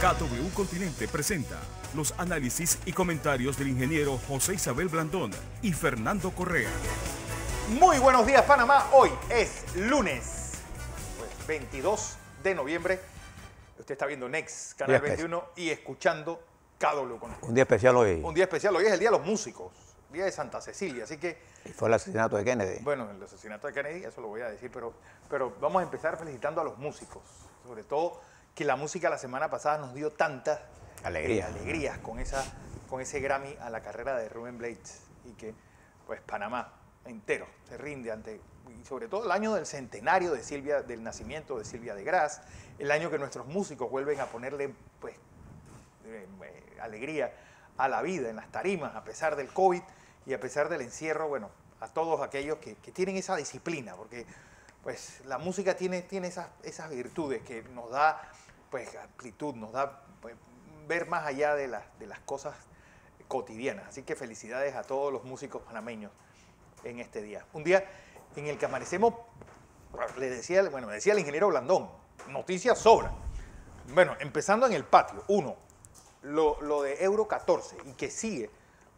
KW Continente presenta los análisis y comentarios del ingeniero José Isabel Blandón y Fernando Correa. Muy buenos días Panamá, hoy es lunes 22 pues, de noviembre. Usted está viendo Next, Canal 21 y escuchando KW Continente. Un día especial hoy. Un día especial, hoy es el Día de los Músicos, Día de Santa Cecilia, así que... Y fue el asesinato de Kennedy. Bueno, el asesinato de Kennedy, eso lo voy a decir, pero, pero vamos a empezar felicitando a los músicos, sobre todo que la música la semana pasada nos dio tantas eh, alegrías, alegrías con, esa, con ese Grammy a la carrera de Rubén Blades y que pues Panamá entero se rinde ante y sobre todo el año del centenario de Silvia del nacimiento de Silvia de Gras, el año que nuestros músicos vuelven a ponerle pues eh, alegría a la vida en las tarimas a pesar del COVID y a pesar del encierro, bueno, a todos aquellos que, tienen esa disciplina, porque pues la música tiene, tiene esas, esas virtudes que nos da pues amplitud, nos da pues, ver más allá de, de las cosas cotidianas. Así que felicidades a todos los músicos panameños en este día. Un día en el que amanecemos, le decía, bueno, decía el ingeniero Blandón, noticias sobra. Bueno, empezando en el patio, uno, lo, de Euro 14 y que sigue,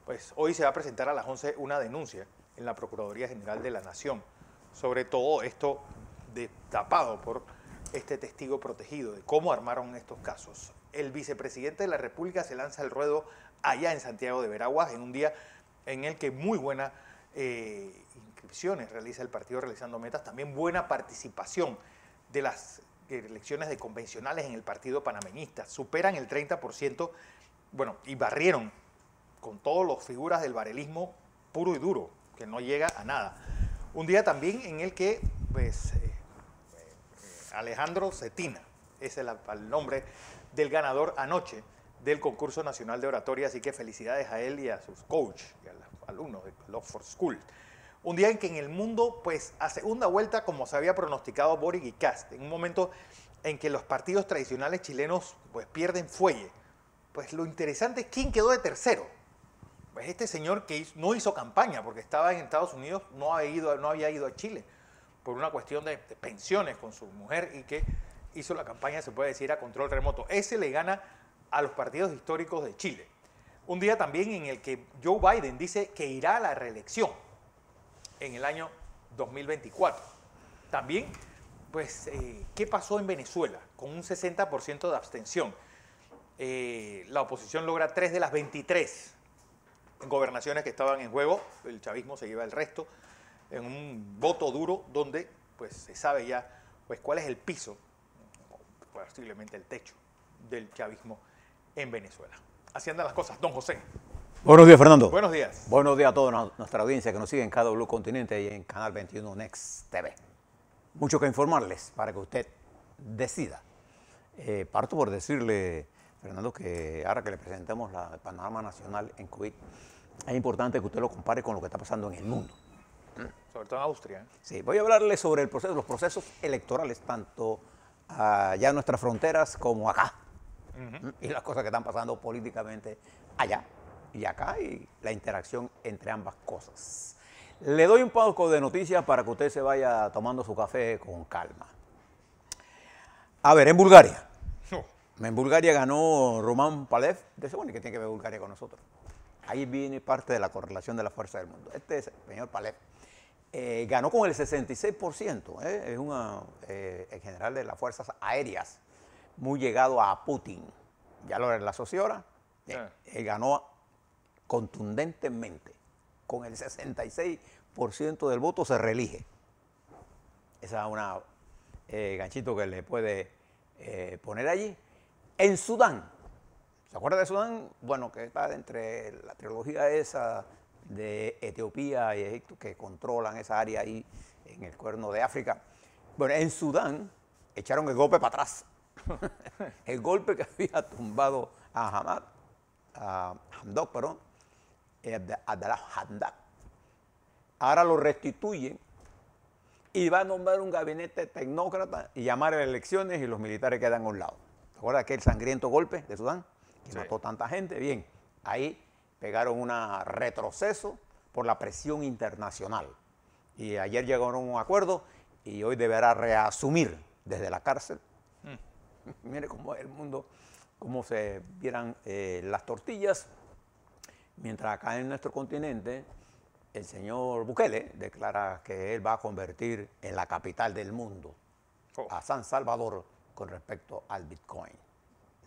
pues hoy se va a presentar a las 11 una denuncia en la Procuraduría General de la Nación sobre todo esto de tapado por este testigo protegido de cómo armaron estos casos. El vicepresidente de la República se lanza al ruedo allá en Santiago de Veraguas en un día en el que muy buenas eh, inscripciones realiza el partido realizando metas, también buena participación de las elecciones de convencionales en el partido panameñista. Superan el 30%, bueno, y barrieron con todos los figuras del barelismo puro y duro, que no llega a nada. Un día también en el que pues, Alejandro Cetina, ese es el, nombre del ganador anoche del concurso nacional de oratoria, así que felicidades a él y a sus coaches y a los alumnos de Love School. Un día en que en el mundo, pues a segunda vuelta, como se había pronosticado Boric y Cast, en un momento en que los partidos tradicionales chilenos pues pierden fuelle, pues lo interesante es quién quedó de tercero. Pues este señor que no hizo campaña porque estaba en Estados Unidos, no había ido a Chile por una cuestión de, pensiones con su mujer y que hizo la campaña, se puede decir, a control remoto. Ese le gana a los partidos históricos de Chile. Un día también en el que Joe Biden dice que irá a la reelección en el año 2024. También, pues, eh, ¿qué pasó en Venezuela? Con un 60% de abstención. Eh, la oposición logra tres de las 23 gobernaciones que estaban en juego, el chavismo se lleva el resto, en un voto duro donde pues se sabe ya pues cuál es el piso, posiblemente el techo del chavismo en Venezuela. Así andan las cosas, don José. Buenos días, Fernando. Buenos días. Buenos días a toda nuestra audiencia que nos sigue en cada Blue Continente y en Canal 21 Next TV. Mucho que informarles para que usted decida. Eh, parto por decirle, Fernando, que ahora que le presentamos la panorama nacional en COVID, es importante que usted lo compare con lo que está pasando en el mundo. Sobre todo en Austria. ¿eh? Sí, voy a hablarle sobre los procesos electorales, tanto allá en nuestras fronteras como acá. Y las cosas que están pasando políticamente allá y acá y la interacción entre ambas cosas. Le doy un poco de noticias para que usted se vaya tomando su café con calma. A ver, en Bulgaria. En Bulgaria ganó Román Palev. De bueno, que tiene que ver Bulgaria con nosotros. Ahí viene parte de la correlación de la fuerza del mundo. Este es el señor Palev eh, ganó con el 66%, ¿eh? es un eh, general de las Fuerzas Aéreas, muy llegado a Putin. Ya lo sociora. Él ganó contundentemente, con el 66% del voto se reelige. Esa es una ganchito que le puede poner allí. En Sudán, ¿se acuerda de Sudán? Bueno, que está entre la trilogía esa de Etiopía y Egipto, que controlan esa área ahí en el cuerno de África. Bueno, en Sudán echaron el golpe para atrás. el golpe que había tumbado a Hamad, a Hamdok, perdón, eh, Abdallah Hamdak. Ahora lo restituyen y va a nombrar un gabinete tecnócrata y llamar a elecciones y los militares quedan a un lado. ¿Te acuerdas aquel sangriento golpe de Sudán? Que mató tanta gente. Bien, ahí pegaron un retroceso por la presión internacional. Y ayer llegaron a un acuerdo y hoy deberá reasumir desde la cárcel. Hmm. Mire cómo es el mundo, cómo se vieran eh, las tortillas. Mientras acá en nuestro continente, el señor Bukele declara que él va a convertir en la capital del mundo oh. a San Salvador con respecto al Bitcoin.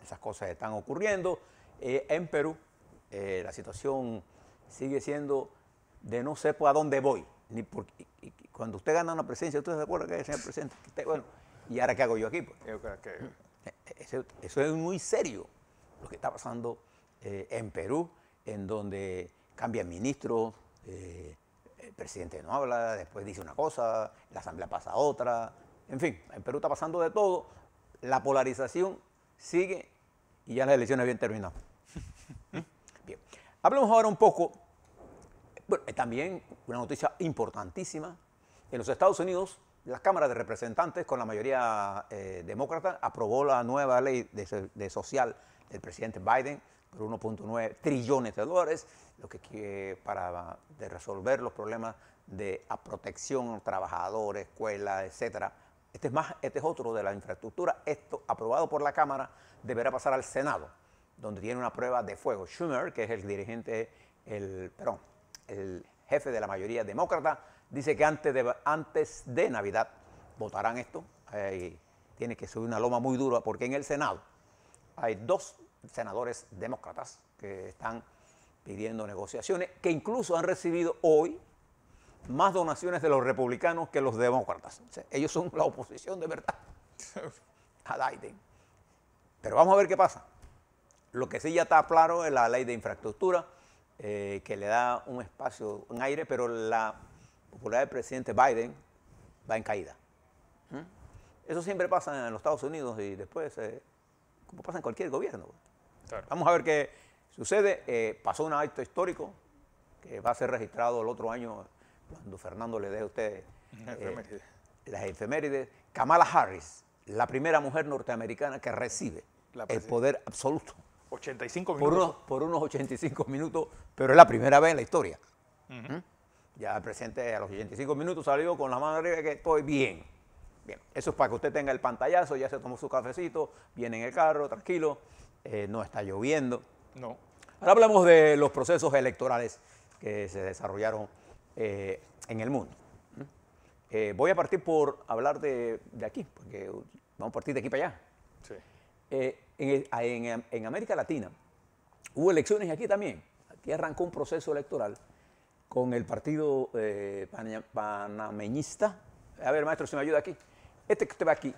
Esas cosas están ocurriendo eh, en Perú eh, la situación sigue siendo de no sé por a dónde voy. Ni cuando usted gana una presencia ¿usted se acuerda que el presidente? bueno, ¿y ahora qué hago yo aquí? Pues? Eh, eso, es muy serio lo que está pasando eh, en Perú, en donde cambian ministros, el presidente no habla, después dice una cosa, la asamblea pasa a otra. En fin, en Perú está pasando de todo. La polarización sigue y ya las elecciones habían terminado. Hablemos ahora un poco, eh, también una noticia importantísima. En los Estados Unidos, la Cámara de Representantes, con la mayoría eh, demócrata, aprobó la nueva ley de, social del presidente Biden por 1.9 trillones de dólares, lo que, quiere para resolver los problemas de a protección, trabajadores, escuelas, etcétera. Este es más, este es otro de la infraestructura. Esto aprobado por la Cámara deberá pasar al Senado donde tiene una prueba de fuego. Schumer, que es el dirigente, el, perdón, el jefe de la mayoría demócrata, dice que antes de, antes de Navidad votarán esto. tiene que subir una loma muy dura porque en el Senado hay dos senadores demócratas que están pidiendo negociaciones, que incluso han recibido hoy más donaciones de los republicanos que los demócratas. ellos son la oposición de verdad a Pero vamos a ver qué pasa. Lo que sí ya está claro es la ley de infraestructura, eh, que le da un espacio, un aire, pero la popularidad del presidente Biden va en caída. ¿Mm? Eso siempre pasa en los Estados Unidos y después, eh, como pasa en cualquier gobierno. Vamos a ver qué sucede. Eh, pasó un acto histórico que va a ser registrado el otro año cuando Fernando le dé a usted las efemérides. Kamala Harris, la primera mujer norteamericana que recibe el poder absoluto. 85 minutos. Por unos, 85 minutos, pero es la primera vez en la historia. ¿Mm? Ya el presidente a los 85 minutos salió con la mano arriba que estoy bien. Bien, eso es para que usted tenga el pantallazo, ya se tomó su cafecito, viene en el carro, tranquilo, eh, no está lloviendo. No. Ahora hablamos de los procesos electorales que se desarrollaron eh, en el mundo. ¿Mm? Eh, voy a partir por hablar de, de aquí, porque vamos a partir de aquí para allá. Sí. Eh, em, en, América Latina hubo elecciones aquí también. Aquí arrancó un proceso electoral con el partido eh, panameñista. A ver, maestro, si me ayuda aquí. Este que usted ve aquí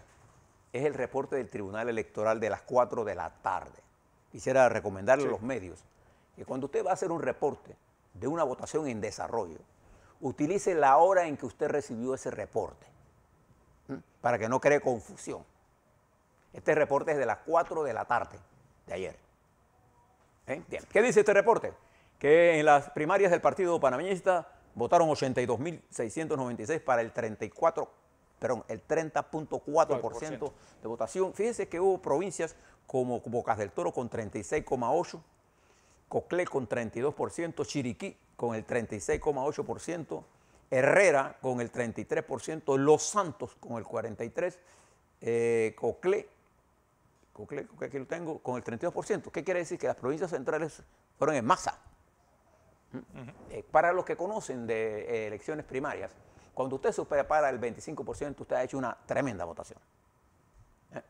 es el reporte del Tribunal Electoral de las 4 de la tarde. Quisiera recomendarle a los medios que cuando usted va a hacer un reporte de una votación en desarrollo, utilice la hora en que usted recibió ese reporte para que no cree confusión. Este reporte es de las 4 de la tarde de ayer. ¿Eh? ¿Qué dice este reporte? Que en las primarias del Partido Panameñista votaron 82.696 para el 34, perdón, el 30.4% de votación. Fíjense que hubo provincias como Bocas del Toro con 36,8%, Coclé con 32%, Chiriquí con el 36,8%, Herrera con el 33%, Los Santos con el 43%, eh, que aquí lo tengo, con el 32%. ¿Qué quiere decir? Que las provincias centrales fueron en masa. Eh, para los que conocen de eh, elecciones primarias, cuando usted supera para el 25%, usted ha hecho una tremenda votación. Eh,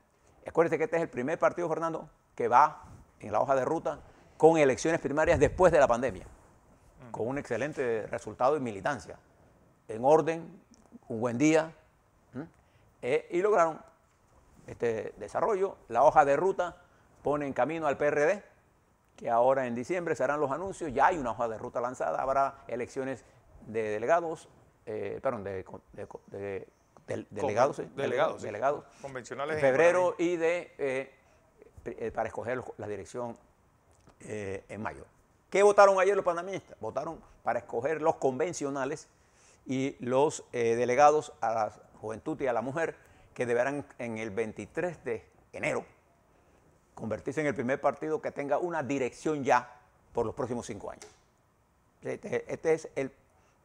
acuérdese que este es el primer partido, Fernando, que va en la hoja de ruta con elecciones primarias después de la pandemia, mm. con un excelente resultado y militancia. En orden, un buen día, y lograron este desarrollo. La hoja de ruta pone en camino al PRD, que ahora en diciembre serán los anuncios. Ya hay una hoja de ruta lanzada, habrá elecciones de delegados, eh, perdón, de, delegados, eh, delegados, convencionales en febrero y de eh, para escoger la dirección en mayo. ¿Qué votaron ayer los panamistas Votaron para escoger los convencionales y los delegados a la juventud y a la mujer que deberán en el 23 de enero convertirse en el primer partido que tenga una dirección ya por los próximos cinco años. Este, este es el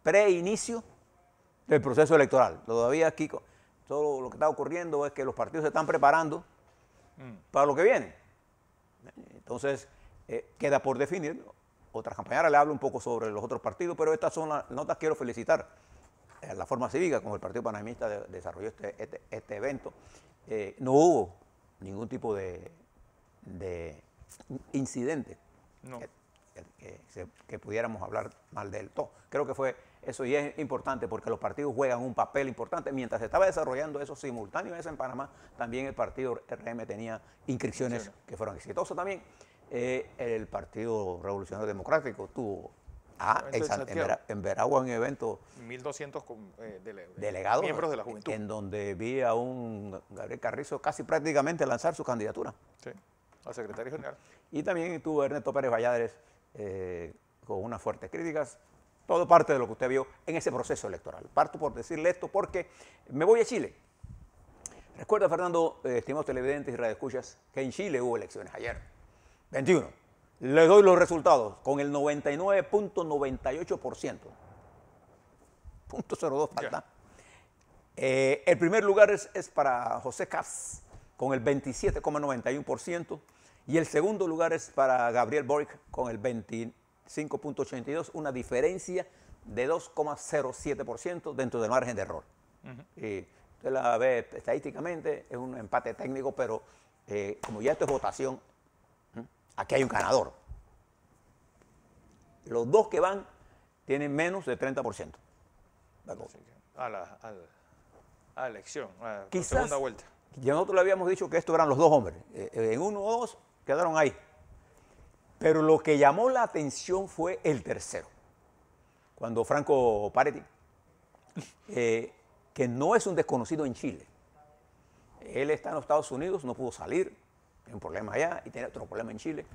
preinicio del proceso electoral. Todavía aquí todo lo que está ocurriendo es que los partidos se están preparando mm. para lo que viene. Entonces, eh, queda por definir. otra campañas, le hablo un poco sobre los otros partidos, pero estas son las notas que quiero felicitar eh, la forma cívica, como el Partido Panamista desarrolló este, este, este evento, eh, no hubo ningún tipo de, de incidente que, pudiéramos hablar mal del todo. Creo que fue eso y es importante porque los partidos juegan un papel importante. Mientras se estaba desarrollando eso simultáneamente en Panamá, también el partido RM tenía inscripciones que fueron exitosas también. Eh, el Partido Revolucionario Democrático tuvo Ah, exacto. En, Veragua en, Veragua un evento. 1.200 eh, delegados. Miembros de la juventud. En donde vi a un Gabriel Carrizo casi prácticamente lanzar su candidatura. Sí, al secretario general. Y también estuvo Ernesto Pérez Valladares eh, con unas fuertes críticas. Todo parte de lo que usted vio en ese proceso electoral. Parto por decirle esto porque me voy a Chile. Recuerda, Fernando, eh, estimados televidentes y radioescuchas, que en Chile hubo elecciones ayer, 21. Le doy los resultados con el 99.98%. Punto 02 falta. Eh, el primer lugar es, para José Cas con el 27,91% y el segundo lugar es para Gabriel Boric con el 25.82, una diferencia de 2,07% dentro del margen de error. usted la ve estadísticamente, es un empate técnico, pero eh, como ya esto es votación, Aquí hay un ganador. Los dos que van tienen menos de 30%. A la, a la, elección, a la segunda vuelta. Ya nosotros le habíamos dicho que estos eran los dos hombres. Eh, eh, en uno o dos quedaron ahí. Pero lo que llamó la atención fue el tercero. Cuando Franco Pareti, eh, que no es un desconocido en Chile, él está en los Estados Unidos, no pudo salir, un problema allá y tiene otro problema en Chile.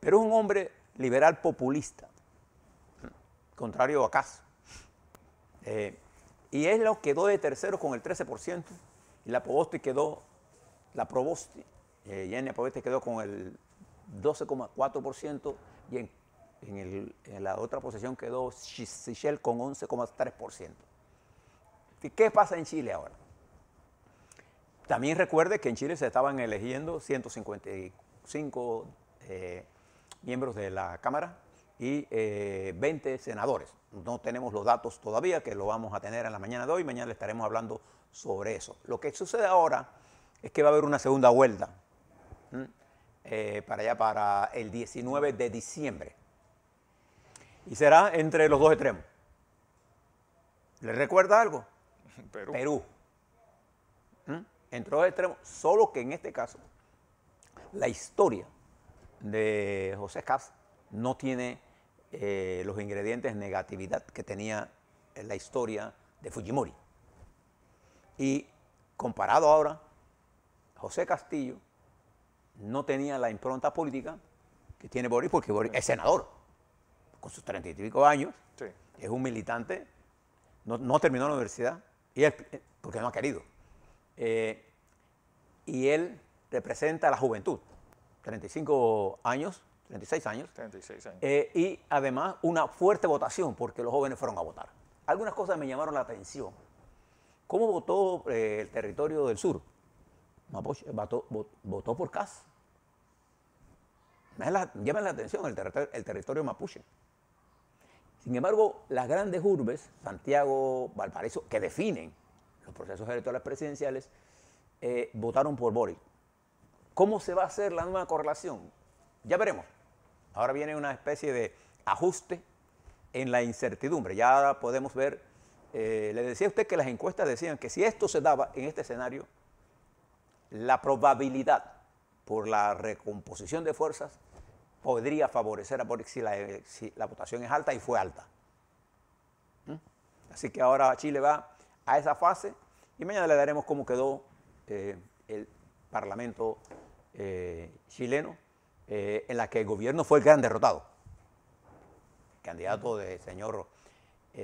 Pero es un hombre liberal populista, contrario a Caso. Eh, y es lo que quedó de tercero con el 13%. Y la Probosti quedó, la Probosti, eh, quedó con el 12,4% y en, en, la otra posición quedó Seychelles con 11,3%. ¿Qué pasa en Chile ahora? También recuerde que en Chile se estaban eligiendo 155 eh, miembros de la Cámara y 20 eh, senadores. No tenemos los datos todavía, que lo vamos a tener en la mañana de hoy. Mañana estaremos hablando sobre eso. Lo que sucede ahora es que va a haber una segunda vuelta eh, para allá para el 19 de diciembre. Y será entre los dos extremos. ¿Le recuerda algo? Perú entre los extremos, solo que en este caso la historia de José Cas no tiene eh, los ingredientes negatividad que tenía la historia de Fujimori. Y comparado ahora, José Castillo no tenía la impronta política que tiene Boris porque Boris es senador, con sus treinta y pico años, es un militante, no, terminó la universidad, y porque no ha querido. Eh, y él representa a la juventud, 35 años, 36 años. Eh, y además una fuerte votación porque los jóvenes fueron a votar. Algunas cosas me llamaron la atención. ¿Cómo votó eh, el territorio del sur? Mapuche votó, por CAS. Llama la atención el, el territorio mapuche. Sin embargo, las grandes urbes, Santiago, Valparaíso, que definen los procesos electorales presidenciales, eh, votaron por Boric. ¿Cómo se va a hacer la nueva correlación? Ya veremos. Ahora viene una especie de ajuste en la incertidumbre. Ya podemos ver, eh, le decía usted que las encuestas decían que si esto se daba en este escenario, la probabilidad por la recomposición de fuerzas podría favorecer a Boric si la, eh, votación es alta y fue alta. ¿Mm? Así que ahora Chile va a esa fase y mañana le daremos cómo quedó eh, el Parlamento eh, chileno, eh, en la que el gobierno fue el gran derrotado. El candidato del señor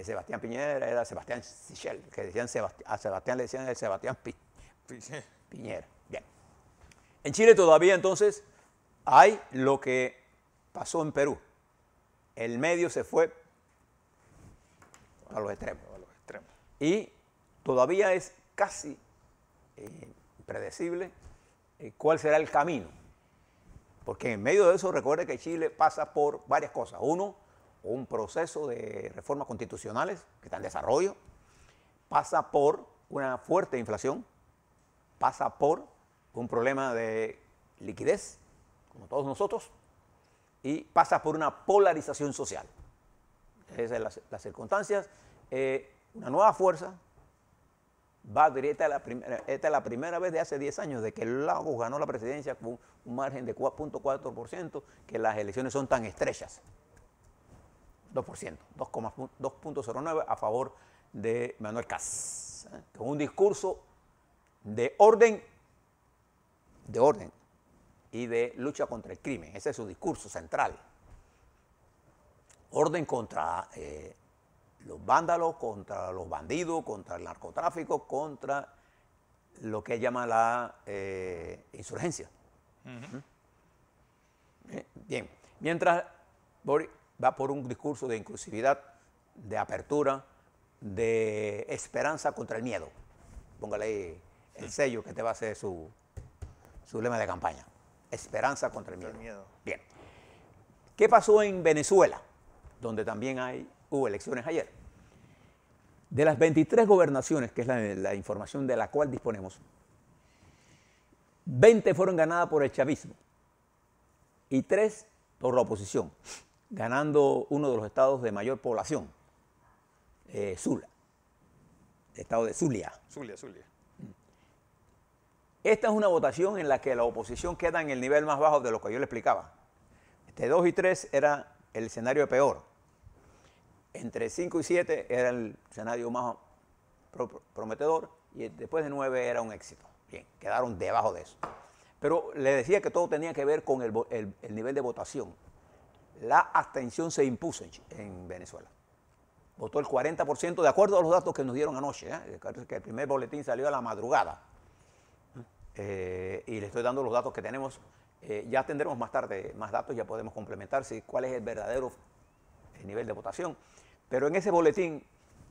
Sebastián Piñera era Sebastián Sichel, que decían a Sebastián le decían el Sebastián Piñera. Bien. En Chile todavía entonces hay lo que pasó en Perú. El medio se fue a los extremos. Y todavía es casi eh, predecible eh, cuál será el camino. Porque en medio de eso, recuerde que Chile pasa por varias cosas. Uno, un proceso de reformas constitucionales que está en desarrollo, pasa por una fuerte inflación, pasa por un problema de liquidez, como todos nosotros, y pasa por una polarización social. Esas son las, circunstancias. Eh, una nueva fuerza esta es, la primera, la primera vez de hace 10 años de que Lago ganó la presidencia con un margen de 4.4%, que las elecciones son tan estrechas. 2%, 2.09 a favor de Manuel Cas, con ¿eh? un discurso de orden, de orden y de lucha contra el crimen. Ese es su discurso central. Orden contra eh, los vándalos, contra los bandidos, contra el narcotráfico, contra lo que llama la eh, insurgencia. Eh, bien, mientras Boric va por un discurso de inclusividad, de apertura, de esperanza contra el miedo. Póngale ahí el sello que te va a ser su, lema de campaña. Esperanza contra el miedo. Bien. ¿Qué pasó en Venezuela? Donde también hay hubo elecciones ayer. De las 23 gobernaciones, que es la, información de la cual disponemos, 20 fueron ganadas por el chavismo y 3 por la oposición, ganando uno de los estados de mayor población, eh, estado de Zulia. Zulia, Zulia. Esta es una votación en la que la oposición queda en el nivel más bajo de lo que yo le explicaba. Este 2 y 3 era el escenario peor. Entre 5 y 7 era el escenario más prometedor y después de 9 era un éxito. Bien, quedaron debajo de eso. Pero le decía que todo tenía que ver con el, nivel de votación. La abstención se impuso en, Venezuela. Votó el 40% de acuerdo a los datos que nos dieron anoche. ¿eh? Que el primer boletín salió a la madrugada. Eh, y le estoy dando los datos que tenemos. Eh, ya tendremos más tarde más datos, ya podemos complementar cuál es el verdadero el nivel de votación, pero en ese boletín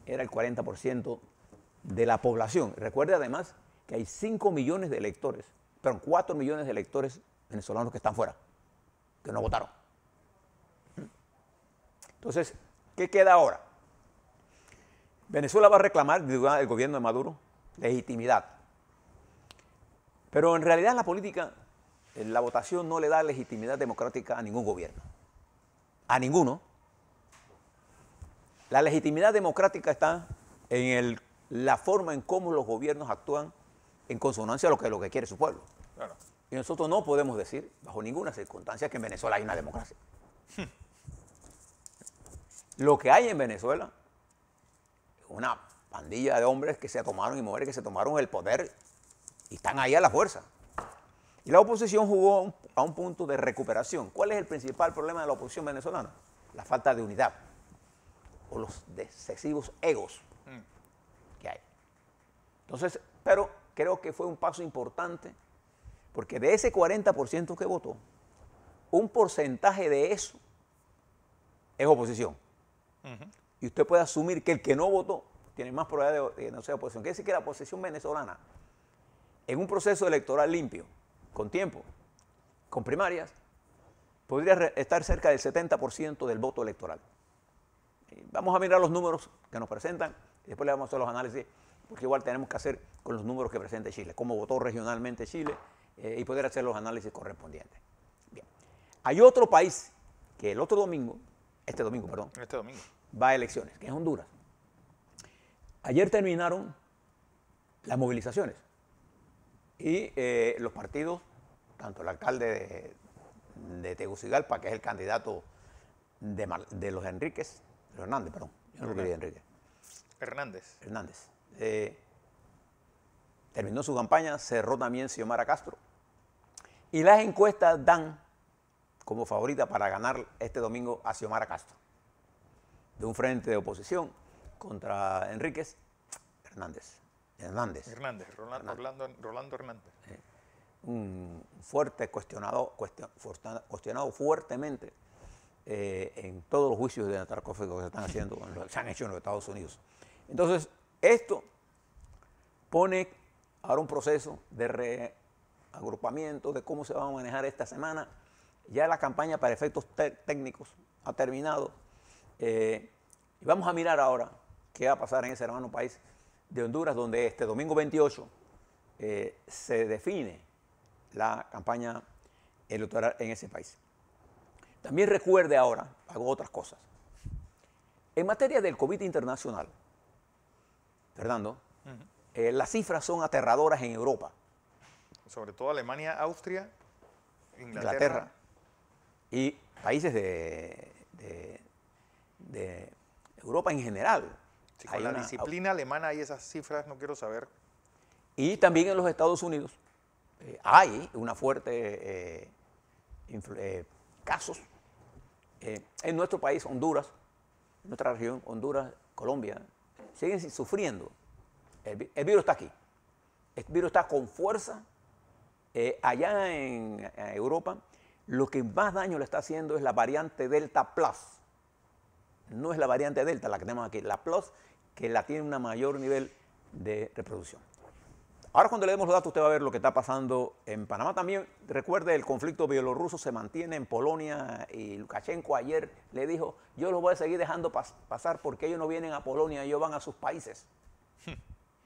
era el 40% de la población. Recuerde además que hay 5 millones de electores, pero 4 millones de electores venezolanos que están fuera, que no votaron. Entonces, ¿qué queda ahora? Venezuela va a reclamar El gobierno de Maduro legitimidad. Pero en realidad la política, eh, la votación no le da legitimidad democrática a ningún gobierno. A ninguno. La legitimidad democrática está en la forma en cómo los gobiernos actúan en consonancia a lo que, lo que quiere su pueblo. Y nosotros no podemos decir, bajo ninguna circunstancia, que en Venezuela hay una democracia. Hmm. lo que hay en Venezuela es una pandilla de hombres que se tomaron y mujeres que se tomaron el poder y están ahí a la fuerza. Y la oposición jugó a un punto de recuperación. ¿Cuál es el principal problema de la oposición venezolana? La falta de unidad o los excesivos egos mm. que hay. Entonces, pero creo que fue un paso importante porque de ese 40% que votó, un porcentaje de eso es oposición. Y usted puede asumir que el que no votó tiene más probabilidad de, no sea oposición. Quiere decir que la oposición venezolana, en un proceso electoral limpio, con tiempo, con primarias, podría estar cerca del 70% del voto electoral. Vamos a mirar los números que nos presentan y después le vamos a hacer los análisis, porque igual tenemos que hacer con los números que presenta Chile, cómo votó regionalmente Chile eh, y poder hacer los análisis correspondientes. Bien. Hay otro país que el otro domingo, este domingo, perdón, este domingo. va a elecciones, que es Honduras. Ayer terminaron las movilizaciones y eh, los partidos, tanto el alcalde de, Tegucigalpa, que es el candidato de, de los Enríquez, Hernández, perdón. no quería Enrique. Hernández. Hernández. Eh, terminó su campaña, cerró también Xiomara Castro. Y las encuestas dan como favorita para ganar este domingo a Xiomara Castro. De un frente de oposición contra Enríquez Hernández. Hernández. Hernández, Rolando Hernández. Eh, un fuerte cuestionado, cuestionado fuertemente eh, en todos los juicios de narcotráfico que se están haciendo, se han hecho en los Estados Unidos. Entonces, esto pone ahora un proceso de reagrupamiento de cómo se va a manejar esta semana. Ya la campaña para efectos técnicos ha terminado. Eh, y vamos a mirar ahora qué va a pasar en ese hermano país de Honduras, donde este domingo 28 eh, se define la campaña electoral en ese país. También recuerde ahora, hago otras cosas. En materia del COVID internacional, Fernando, eh, las cifras son aterradoras en Europa. Sobre todo Alemania, Austria, Inglaterra. y países de, Europa en general. con la disciplina alemana hay esas cifras, no quiero saber. Y también en los Estados Unidos eh, hay una fuerte eh, eh casos eh, en nuestro país, Honduras, nuestra región, Honduras, Colombia, siguen sufriendo. El, virus está aquí. El virus está con fuerza. Eh, allá en, en, Europa, lo que más daño le está haciendo es la variante Delta Plus. No es la variante Delta la que tenemos aquí, la Plus, que la tiene un mayor nivel de reproducción. Ahora cuando le demos los datos usted va a ver lo que está pasando en Panamá también. Recuerde, el conflicto bielorruso se mantiene en Polonia y Lukashenko ayer le dijo, yo los voy a seguir dejando pasar porque ellos no vienen a Polonia, ellos van a sus países. Hmm.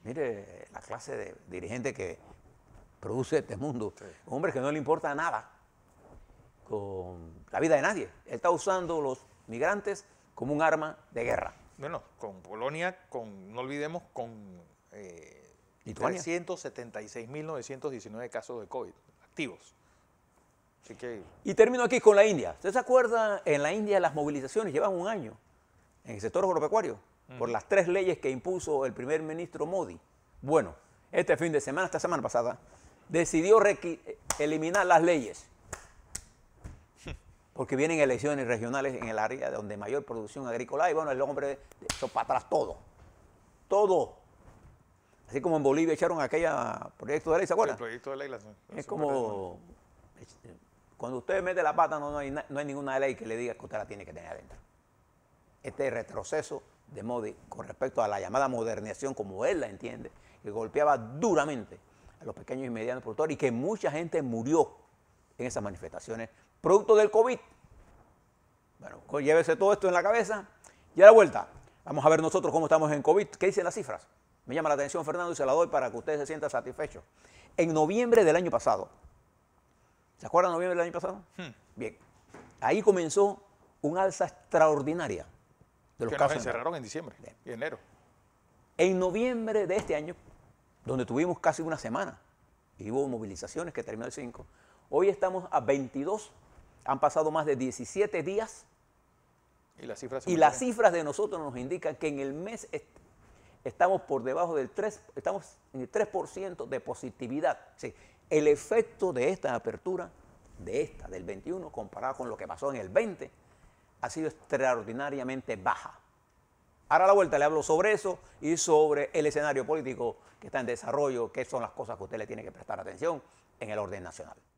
Mire la clase de dirigente que produce este mundo. Un hombre que no le importa nada con la vida de nadie. Él está usando los migrantes como un arma de guerra. Bueno, con Polonia, con, no olvidemos, con... Eh, 376.919 casos de COVID activos. Y termino aquí con la India. ¿Usted se acuerda? En la India las movilizaciones llevan un año en el sector agropecuario por las tres leyes que impuso el primer ministro Modi. Bueno, este fin de semana, esta semana pasada, decidió eliminar las leyes porque vienen elecciones regionales en el área donde mayor producción agrícola y bueno, el hombre echó para atrás todo, todo. Así como en Bolivia echaron aquella proyecto de ley, ¿se acuerdan? El proyecto de ley. es como, eh, cuando usted mete la pata no, no, hay, no hay ninguna ley que le diga que usted la tiene que tener adentro. Este retroceso de Modi con respecto a la llamada modernización como él la entiende, que golpeaba duramente a los pequeños y medianos productores y que mucha gente murió en esas manifestaciones, producto del COVID. Bueno, llévese todo esto en la cabeza y a la vuelta. Vamos a ver nosotros cómo estamos en COVID. ¿Qué dicen las cifras? Me llama la atención, Fernando, y se la doy para que usted se sienta satisfecho. En noviembre del año pasado, ¿se acuerdan de noviembre del año pasado? Hmm. Bien, ahí comenzó un alza extraordinaria de los que casos. Nos encerraron en diciembre y enero. En noviembre de este año, donde tuvimos casi una semana y hubo movilizaciones que terminó el 5, hoy estamos a 22, han pasado más de 17 días. Y, las cifras, y las cifras, de nosotros nos indican que en el mes estamos por debajo del 3%, estamos en el 3% de positividad. Sí, el efecto de esta apertura, de esta, del 21, comparado con lo que pasó en el 20, ha sido extraordinariamente baja. Ahora a la vuelta le hablo sobre eso y sobre el escenario político que está en desarrollo, qué son las cosas que usted le tiene que prestar atención en el orden nacional.